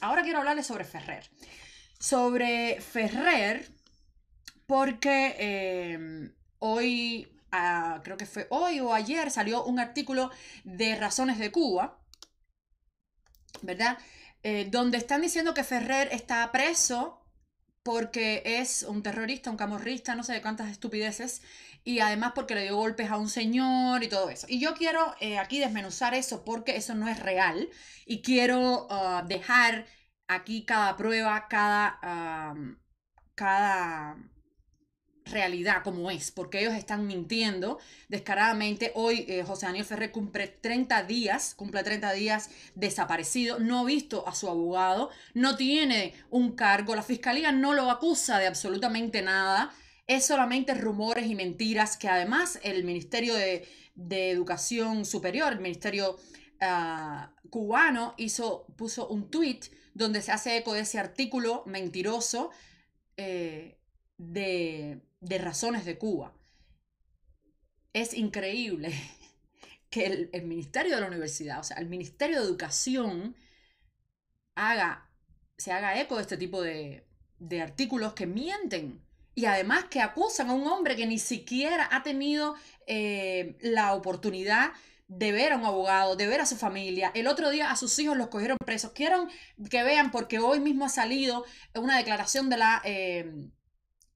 ahora quiero hablarles sobre Ferrer. Sobre Ferrer, porque em, hoy, creo que fue hoy o ayer, salió un artículo de Razones de Cuba, ¿verdad? Eh, donde están diciendo que Ferrer está preso porque es un terrorista, un camorrista, no sé de cuántas estupideces, y además porque le dio golpes a un señor y todo eso. Y yo quiero eh, aquí desmenuzar eso porque eso no es real y quiero ah, dejar aquí cada prueba, cada, ah, cada realidad como es, porque ellos están mintiendo descaradamente. Hoy eh, José Daniel Ferrer cumple 30 días, cumple 30 días desaparecido, no ha visto a su abogado, no tiene un cargo, la fiscalía no lo acusa de absolutamente nada, es solamente rumores y mentiras que además el Ministerio de, Educación Superior, el Ministerio ah, cubano, hizo, puso un tweet donde se hace eco de ese artículo mentiroso. Eh, de, de razones de Cuba. Es increíble que el, Ministerio de la Universidad, o sea, el Ministerio de Educación, haga, se haga eco de este tipo de, artículos que mienten y además que acusan a un hombre que ni siquiera ha tenido eh, la oportunidad de ver a un abogado, de ver a su familia. El otro día a sus hijos los cogieron presos. Quiero que vean, porque hoy mismo ha salido una declaración de la... Eh,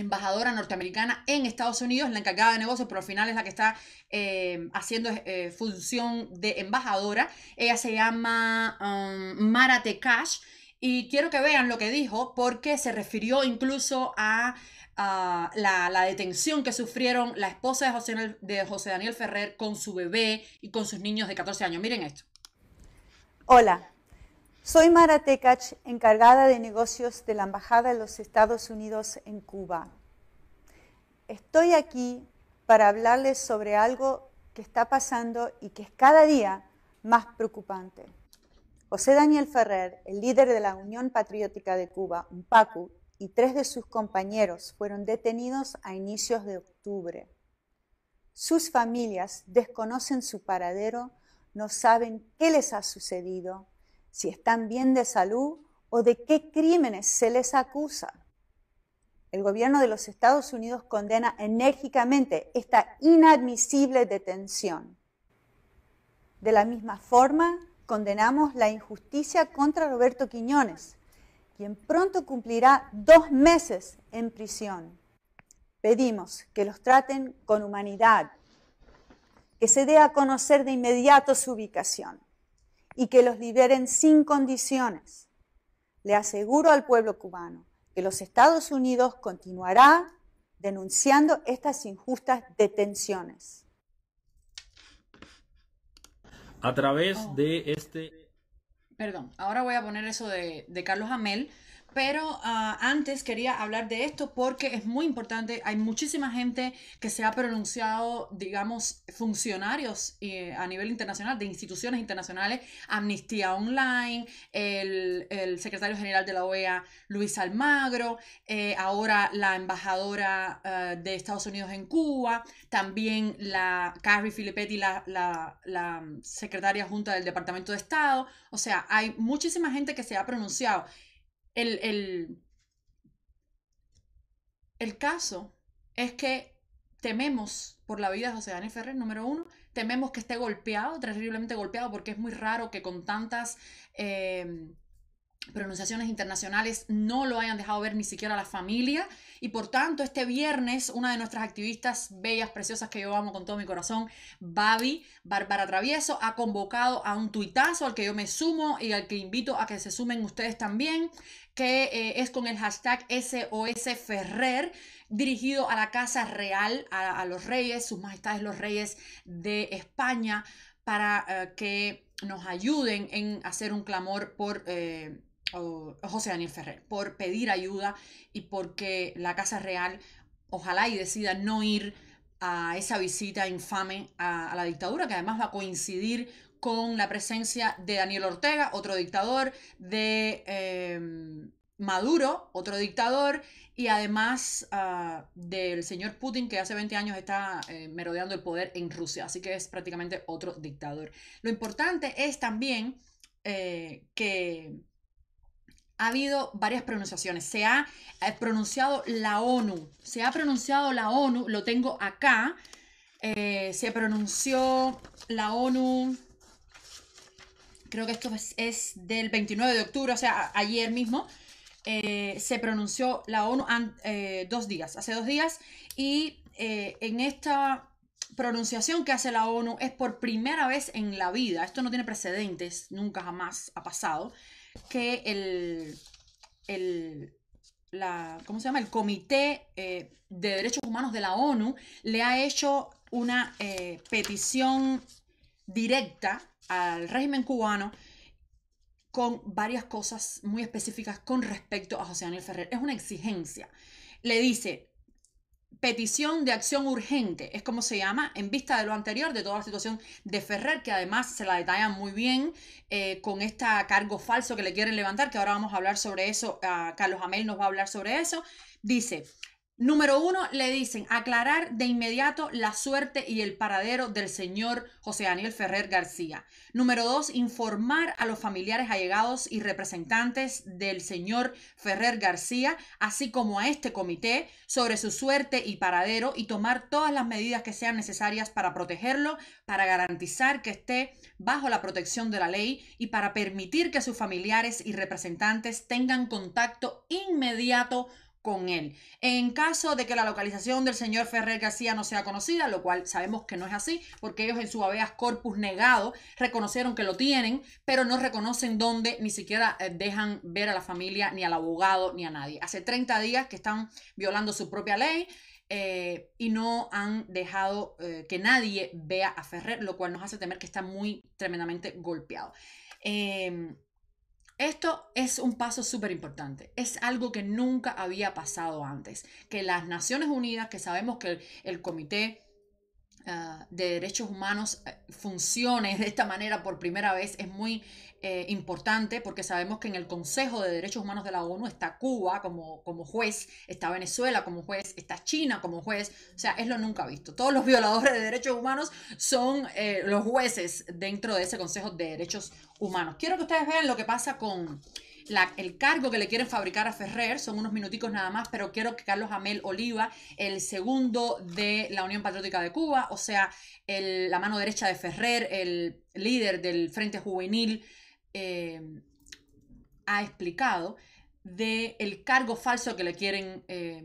embajadora norteamericana en Estados Unidos, la encargada de negocios, pero al final es la que está eh, haciendo eh, función de embajadora. Ella se llama um, Mara y quiero que vean lo que dijo porque se refirió incluso a, la, detención que sufrieron la esposa de de José Daniel Ferrer con su bebé y con sus niños de 14 años. Miren esto. Hola, soy Mara Tekach, encargada de negocios de la Embajada de los Estados Unidos en Cuba. Estoy aquí para hablarles sobre algo que está pasando y que es cada día más preocupante. José Daniel Ferrer, el líder de la Unión Patriótica de Cuba, PACU, y tres de sus compañeros fueron detenidos a inicios de octubre. Sus familias desconocen su paradero, no saben qué les ha sucedido si están bien de salud o de qué crímenes se les acusa. El gobierno de los Estados Unidos condena enérgicamente esta inadmisible detención. De la misma forma, condenamos la injusticia contra Roberto Quiñones, quien pronto cumplirá dos meses en prisión. Pedimos que los traten con humanidad, que se dé a conocer de inmediato su ubicación y que los liberen sin condiciones. Le aseguro al pueblo cubano que los Estados Unidos continuará denunciando estas injustas detenciones. A través oh. de este... Perdón, ahora voy a poner eso de Carlos Amel pero ah, antes quería hablar de esto porque es muy importante. Hay muchísima gente que se ha pronunciado, digamos, funcionarios eh, a nivel internacional, de instituciones internacionales, Amnistía Online, el, secretario general de la OEA, Luis Almagro, eh, ahora la embajadora ah, de Estados Unidos en Cuba, también la Carrie Filippetti, la, la secretaria junta del Departamento de Estado. O sea, hay muchísima gente que se ha pronunciado el, el, caso es que tememos por la vida de José Daniel Ferrer, número uno, tememos que esté golpeado, terriblemente golpeado, porque es muy raro que con tantas em, pronunciaciones internacionales no lo hayan dejado ver ni siquiera la familia. Y por tanto, este viernes, una de nuestras activistas bellas, preciosas, que yo amo con todo mi corazón, Babi Bárbara Travieso, ha convocado a un tuitazo al que yo me sumo y al que invito a que se sumen ustedes también, que eh, es con el hashtag SOS Ferrer, dirigido a la Casa Real, a, los reyes, sus majestades los reyes de España, para eh, que nos ayuden en hacer un clamor por... Eh, José Daniel Ferrer, por pedir ayuda y porque la Casa Real ojalá y decida no ir a esa visita infame a, la dictadura, que además va a coincidir con la presencia de Daniel Ortega, otro dictador, de Maduro, otro dictador, y además ah, del señor Putin, que hace 20 años está eh, merodeando el poder en Rusia, así que es prácticamente otro dictador. Lo importante es también eh, que ha habido varias pronunciaciones. Se ha eh, pronunciado la ONU, se ha pronunciado la ONU, lo tengo acá, se pronunció la ONU creo que esto es, del 29 de octubre, o sea, ayer mismo, eh, se pronunció la ONU eh, dos días, hace dos días, y eh, en esta pronunciación que hace la ONU es por primera vez en la vida, esto no tiene precedentes, nunca jamás ha pasado, que el, la, ¿cómo se llama? El Comité de Derechos Humanos de la ONU le ha hecho una petición directa al régimen cubano con varias cosas muy específicas con respecto a José Daniel Ferrer. Es una exigencia. Le dice, petición de acción urgente, es como se llama, en vista de lo anterior, de toda la situación de Ferrer, que además se la detalla muy bien eh, con este cargo falso que le quieren levantar, que ahora vamos a hablar sobre eso, ah, Carlos Amel nos va a hablar sobre eso. Dice, Número uno, le dicen aclarar de inmediato la suerte y el paradero del señor José Daniel Ferrer García. Número dos, informar a los familiares allegados y representantes del señor Ferrer García, así como a este comité, sobre su suerte y paradero y tomar todas las medidas que sean necesarias para protegerlo, para garantizar que esté bajo la protección de la ley y para permitir que sus familiares y representantes tengan contacto inmediato con él. En caso de que la localización del señor Ferrer García no sea conocida, lo cual sabemos que no es así, porque ellos en su habeas corpus negado reconocieron que lo tienen, pero no reconocen dónde, ni siquiera eh, dejan ver a la familia, ni al abogado, ni a nadie. Hace 30 días que están violando su propia ley. Eh, y no han dejado eh, que nadie vea a Ferrer, lo cual nos hace temer que está muy tremendamente golpeado. Em, esto es un paso súper importante. Es algo que nunca había pasado antes. Que las Naciones Unidas, que sabemos que el, el Comité Ah, de derechos humanos eh, funcione de esta manera por primera vez es muy eh, importante porque sabemos que en el Consejo de Derechos Humanos de la ONU está Cuba como, como juez, está Venezuela como juez, está China como juez, o sea, es lo nunca visto. Todos los violadores de derechos humanos son eh, los jueces dentro de ese Consejo de Derechos Humanos. Quiero que ustedes vean lo que pasa con el cargo que le quieren fabricar a Ferrer, son unos minuticos nada más, pero quiero que Carlos Amel Oliva, el segundo de la Unión Patriótica de Cuba, o sea, la mano derecha de Ferrer, el líder del Frente Juvenil, eh, ha explicado del el cargo falso que le quieren... Eh,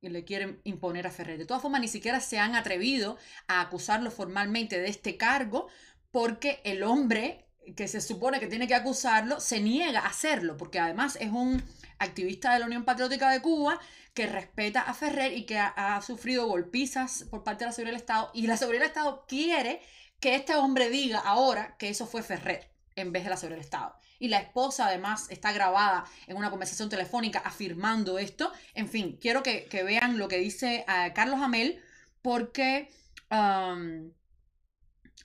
le quieren imponer a Ferrer. De todas formas, ni siquiera se han atrevido a acusarlo formalmente de este cargo porque el hombre que se supone que tiene que acusarlo, se niega a hacerlo, porque además es un activista de la Unión Patriótica de Cuba que respeta a Ferrer y que ha, sufrido golpizas por parte de la seguridad del Estado, y la seguridad del Estado quiere que este hombre diga ahora que eso fue Ferrer en vez de la seguridad del Estado. Y la esposa además está grabada en una conversación telefónica afirmando esto. En fin, quiero que, vean lo que dice eh, Carlos Amel porque... Um,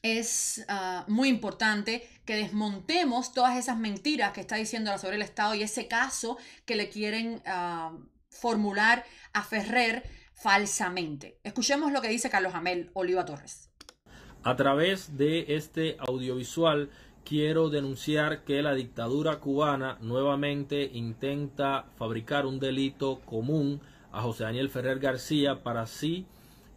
es ah, muy importante que desmontemos todas esas mentiras que está diciendo sobre el Estado y ese caso que le quieren ah, formular a Ferrer falsamente. Escuchemos lo que dice Carlos Amel Oliva Torres. A través de este audiovisual quiero denunciar que la dictadura cubana nuevamente intenta fabricar un delito común a José Daniel Ferrer García para así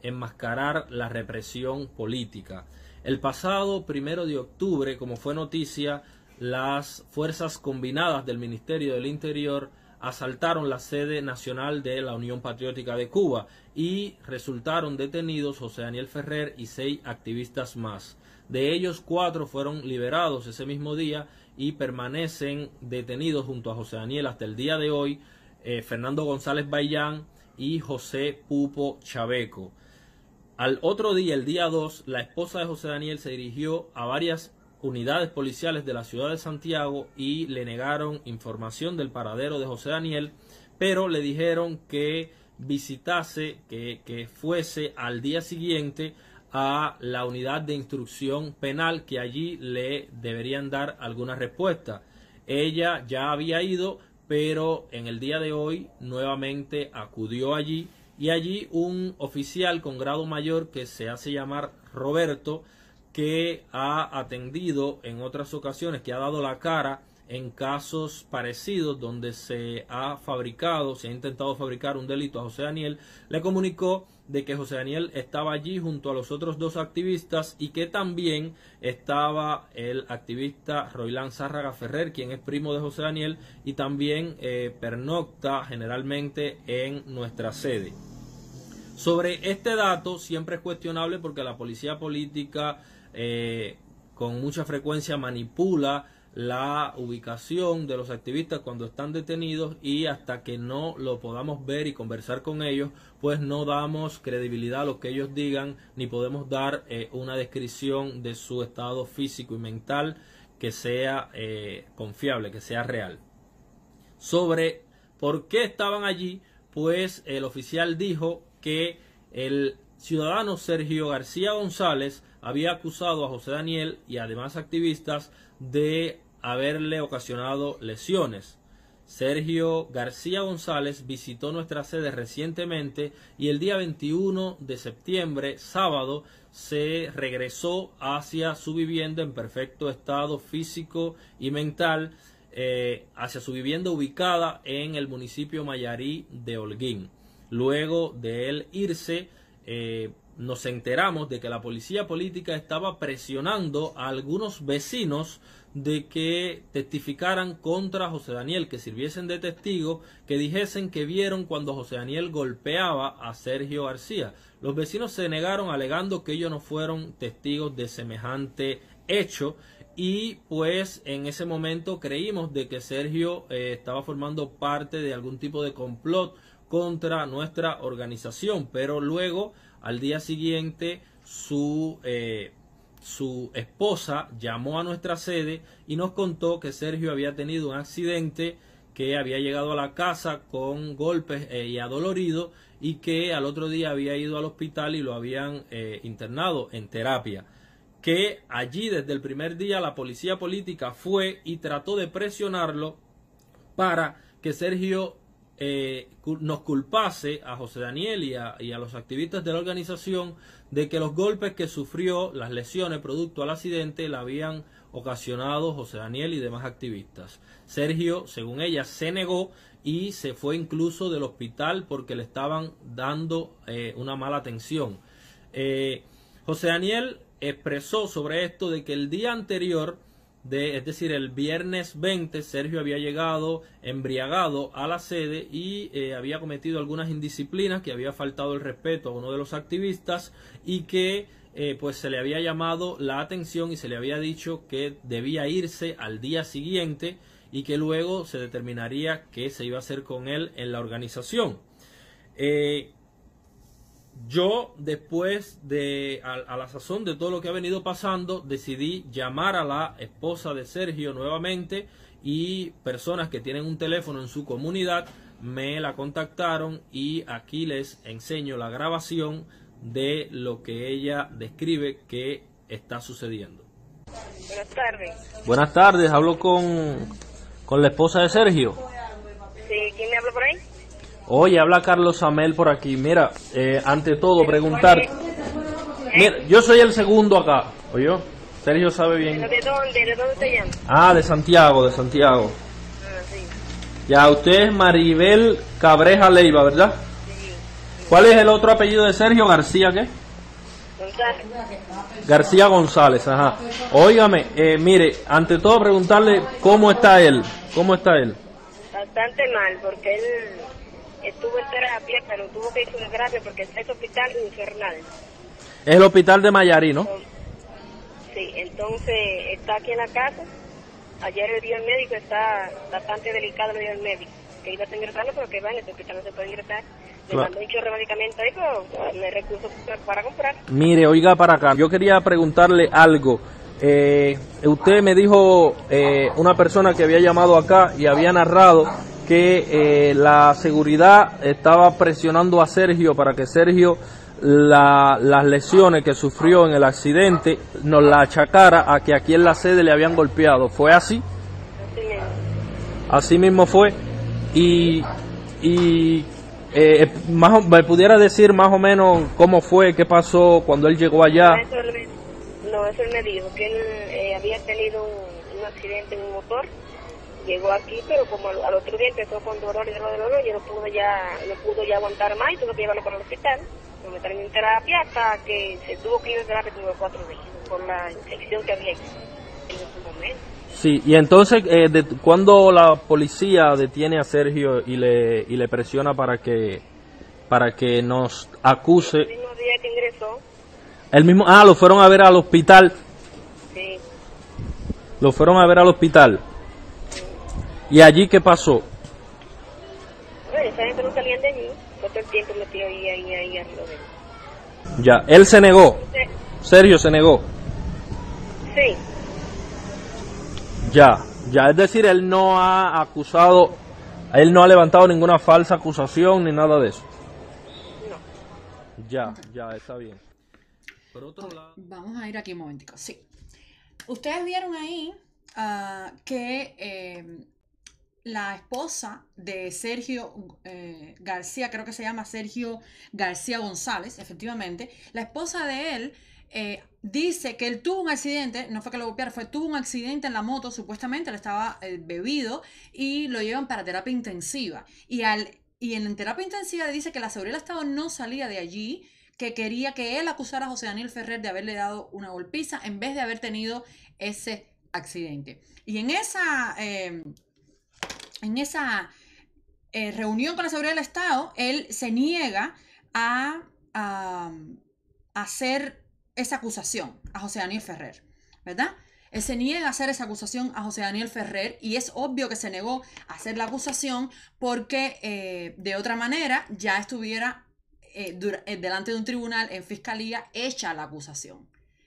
enmascarar la represión política. El pasado primero de octubre, como fue noticia, las fuerzas combinadas del Ministerio del Interior asaltaron la sede nacional de la Unión Patriótica de Cuba y resultaron detenidos José Daniel Ferrer y seis activistas más. De ellos, cuatro fueron liberados ese mismo día y permanecen detenidos junto a José Daniel hasta el día de hoy eh, Fernando González Bayán y José Pupo Chabeco. Al otro día, el día 2, la esposa de José Daniel se dirigió a varias unidades policiales de la ciudad de Santiago y le negaron información del paradero de José Daniel, pero le dijeron que visitase, que, que fuese al día siguiente a la unidad de instrucción penal que allí le deberían dar alguna respuesta. Ella ya había ido, pero en el día de hoy nuevamente acudió allí y allí un oficial con grado mayor que se hace llamar Roberto, que ha atendido en otras ocasiones, que ha dado la cara en casos parecidos donde se ha fabricado, se ha intentado fabricar un delito a José Daniel, le comunicó de que José Daniel estaba allí junto a los otros dos activistas y que también estaba el activista Roilán Zárraga Ferrer, quien es primo de José Daniel y también eh, pernocta generalmente en nuestra sede. Sobre este dato siempre es cuestionable porque la policía política eh, con mucha frecuencia manipula la ubicación de los activistas cuando están detenidos y hasta que no lo podamos ver y conversar con ellos, pues no damos credibilidad a lo que ellos digan ni podemos dar eh, una descripción de su estado físico y mental que sea eh, confiable, que sea real. Sobre por qué estaban allí, pues el oficial dijo que el ciudadano Sergio García González había acusado a José Daniel y además activistas de haberle ocasionado lesiones. Sergio García González visitó nuestra sede recientemente y el día 21 de septiembre, sábado, se regresó hacia su vivienda en perfecto estado físico y mental, eh, hacia su vivienda ubicada en el municipio Mayarí de Holguín. Luego de él irse, eh, nos enteramos de que la policía política estaba presionando a algunos vecinos de que testificaran contra José Daniel, que sirviesen de testigo, que dijesen que vieron cuando José Daniel golpeaba a Sergio García. Los vecinos se negaron alegando que ellos no fueron testigos de semejante hecho y pues en ese momento creímos de que Sergio eh, estaba formando parte de algún tipo de complot contra nuestra organización, pero luego al día siguiente su, eh, su esposa llamó a nuestra sede y nos contó que Sergio había tenido un accidente que había llegado a la casa con golpes eh, y adolorido y que al otro día había ido al hospital y lo habían eh, internado en terapia. Que allí desde el primer día la policía política fue y trató de presionarlo para que Sergio eh, nos culpase a José Daniel y a, los activistas de la organización de que los golpes que sufrió, las lesiones producto al accidente, la habían ocasionado José Daniel y demás activistas. Sergio, según ella, se negó y se fue incluso del hospital porque le estaban dando eh, una mala atención. Eh, José Daniel expresó sobre esto de que el día anterior es decir, el viernes 20, Sergio había llegado embriagado a la sede y eh, había cometido algunas indisciplinas, que había faltado el respeto a uno de los activistas y que eh, pues se le había llamado la atención y se le había dicho que debía irse al día siguiente y que luego se determinaría qué se iba a hacer con él en la organización. Eh, yo después de a, la sazón de todo lo que ha venido pasando decidí llamar a la esposa de Sergio nuevamente y personas que tienen un teléfono en su comunidad me la contactaron y aquí les enseño la grabación de lo que ella describe que está sucediendo. Buenas tardes. Buenas tardes, hablo con, la esposa de Sergio. Sí, ¿quién me habla por ahí? Oye, habla Carlos Amel por aquí. Mira, eh, ante todo, preguntar... Mira, yo soy el segundo acá, oye. Sergio sabe bien. ¿De dónde? ¿De dónde te llamas? Ah, de Santiago, de Santiago. Ah, sí. Ya, usted es Maribel Cabreja Leiva, ¿verdad? Sí. ¿Cuál es el otro apellido de Sergio? García, ¿qué? González. García González, ajá. Óigame, eh, mire, ante todo preguntarle cómo está él, cómo está él. Bastante mal, porque él estuvo en terapia, pero tuvo que irse de terapia porque está en el hospital infernal. Es el hospital de Mayarí, ¿no? sí, entonces está aquí en la casa. Ayer el día el médico, está bastante delicado, el día el médico. Que iba a ingresarlo, pero que va en el hospital no se puede ingresar. Le mandó un chorro de medicamento ahí, pero pues, me recurso para comprar. Mire, oiga para acá, yo quería preguntarle algo. Eh, usted me dijo eh, una persona que había llamado acá y había narrado que eh, la seguridad estaba presionando a Sergio para que Sergio las lesiones que sufrió en el accidente nos la achacara a que aquí en la sede le habían golpeado. ¿Fue así? Así mismo fue. Y, y eh, me pudiera decir más o menos cómo fue, qué pasó cuando él llegó allá. No, eso él me, dijo, que él eh, había tenido un accidente en un motor llegó aquí, pero como al, otro día empezó con dolor y dolor y dolor, yo no pudo ya, no pudo ya aguantar más y tuve que llevarlo para el hospital. lo metieron en terapia hasta que se tuvo que ir en terapia tuvo cuatro días por la infección que había en ese momento. Sí, y entonces, eh, de, cuando la policía detiene a Sergio y le, y le presiona para que para que nos acuse. El mismo día que ingresó. El mismo, ah, lo fueron a ver al hospital. Sí. Lo fueron a ver al hospital. ¿Y allí qué pasó? Bueno, esa gente no salían de allí, fue todo el tiempo metido ahí, ahí, ahí, arriba de Ya, él se negó. Sí. Sergio se negó. Sí. Ya, ya, es decir, él no ha acusado, él no ha levantado ninguna falsa acusación ni nada de eso. No. Ya, ya, está bien. Por otro lado... Vamos a ir aquí un momentico, sí. Ustedes vieron ahí ah, que eh, la esposa de Sergio eh, García, creo que se llama Sergio García González, efectivamente, la esposa de él eh, dice que él tuvo un accidente, no fue que lo golpearon, fue tuvo un accidente en la moto, supuestamente, le estaba eh, bebido y lo llevan para terapia intensiva. Y, al, y en terapia intensiva dice que la seguridad del Estado no salía de allí, que quería que él acusara a José Daniel Ferrer de haberle dado una golpiza en vez de haber tenido ese accidente. Y en esa en esa eh, reunión con la seguridad del Estado, él se niega a, hacer esa acusación a José Daniel Ferrer, ¿verdad? Él se niega a hacer esa acusación a José Daniel Ferrer y es obvio que se negó a hacer la acusación porque eh, de otra manera ya estuviera eh, delante de un tribunal en fiscalía hecha la acusación.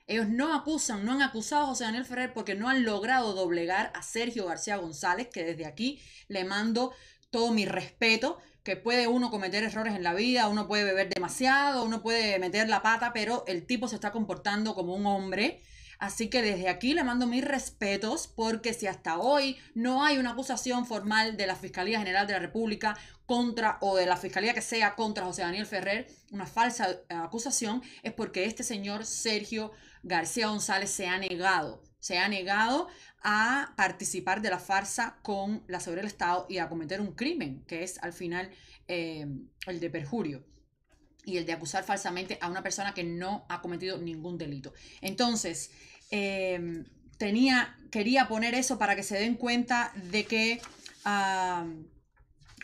Ellos no acusan, no han acusado a José Daniel Ferrer porque no han logrado doblegar a Sergio García González, que desde aquí le mando todo mi respeto, que puede uno cometer errores en la vida, uno puede beber demasiado, uno puede meter la pata, pero el tipo se está comportando como un hombre. Así que desde aquí le mando mis respetos porque si hasta hoy no hay una acusación formal de la Fiscalía General de la República contra o de la fiscalía que sea contra José Daniel Ferrer una falsa eh, acusación es porque este señor Sergio García González se ha negado, se ha negado a participar de la farsa con la seguridad del Estado y a cometer un crimen, que es al final eh, el de perjurio y el de acusar falsamente a una persona que no ha cometido ningún delito. Entonces, em, tenía, quería poner eso para que se den cuenta de que...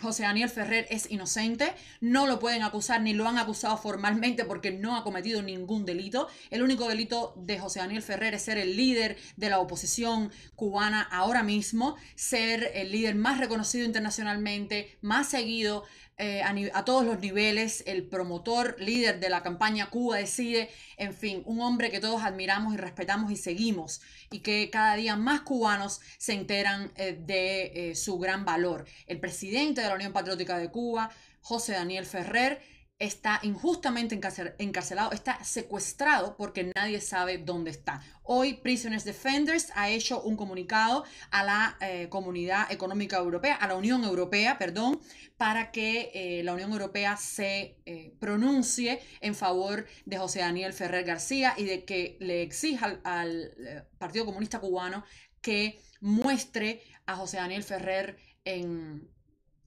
José Daniel Ferrer es inocente, no lo pueden acusar ni lo han acusado formalmente porque no ha cometido ningún delito. El único delito de José Daniel Ferrer es ser el líder de la oposición cubana ahora mismo, ser el líder más reconocido internacionalmente, más seguido eh, a, todos los niveles, el promotor, líder de la campaña Cuba Decide, en fin, un hombre que todos admiramos y respetamos y seguimos y que cada día más cubanos se enteran eh, de eh, su gran valor. El presidente de la Unión Patriótica de Cuba, José Daniel Ferrer, está injustamente encarcelado, está secuestrado porque nadie sabe dónde está. Hoy Prisoners Defenders ha hecho un comunicado a la eh, Comunidad Económica Europea, a la Unión Europea, perdón, para que eh, la Unión Europea se eh, pronuncie en favor de José Daniel Ferrer García y de que le exija al, al Partido Comunista Cubano que muestre a José Daniel Ferrer en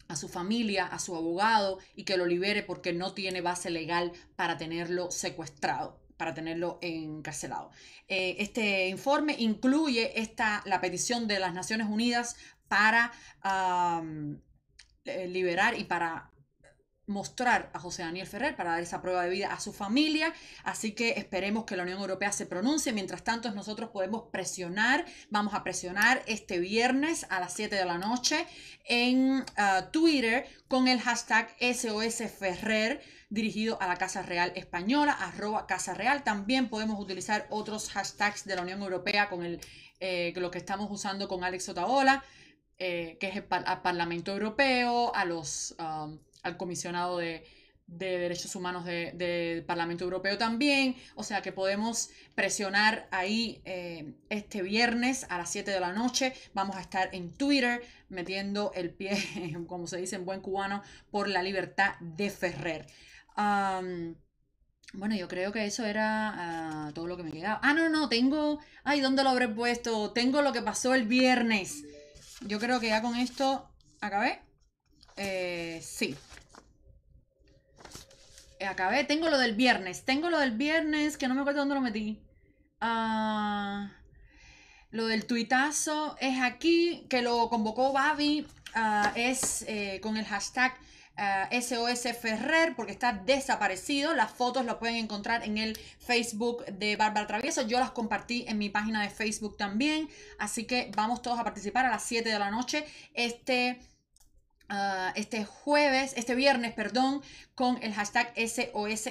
a su familia, a su abogado y que lo libere porque no tiene base legal para tenerlo secuestrado para tenerlo encarcelado. Eh, este informe incluye esta, la petición de las Naciones Unidas para eh, liberar y para mostrar a José Daniel Ferrer para dar esa prueba de vida a su familia. Así que esperemos que la Unión Europea se pronuncie. Mientras tanto, nosotros podemos presionar, vamos a presionar este viernes a las 7 de la noche en ah, Twitter con el hashtag SOS Ferrer dirigido a la Casa Real Española, arroba Casa Real. También podemos utilizar otros hashtags de la Unión Europea con el, eh, lo que estamos usando con Alex Otaola, eh, que es el, Parlamento Europeo, a los... Ah, al comisionado de, Derechos Humanos del Parlamento Europeo también. O sea que podemos presionar ahí eh, este viernes a las 7 de la noche. Vamos a estar en Twitter metiendo el pie, como se dice en buen cubano, por la libertad de Ferrer. bueno, yo creo que eso era ah, todo lo que me quedaba. Ah, no, no, tengo... Ay, ¿dónde lo habré puesto? Tengo lo que pasó el viernes. Yo creo que ya con esto acabé. Eh, sí, acabé, tengo lo del viernes, tengo lo del viernes, que no me acuerdo dónde lo metí. Ah, lo del tuitazo es aquí, que lo convocó Babi, ah, es eh, con el hashtag SOS ah, Ferrer, porque está desaparecido. Las fotos las pueden encontrar en el Facebook de Bárbara Travieso. Yo las compartí en mi página de Facebook también. Así que vamos todos a participar a las 7 de la noche. Este Ah, este jueves, este viernes, perdón, con el hashtag SOS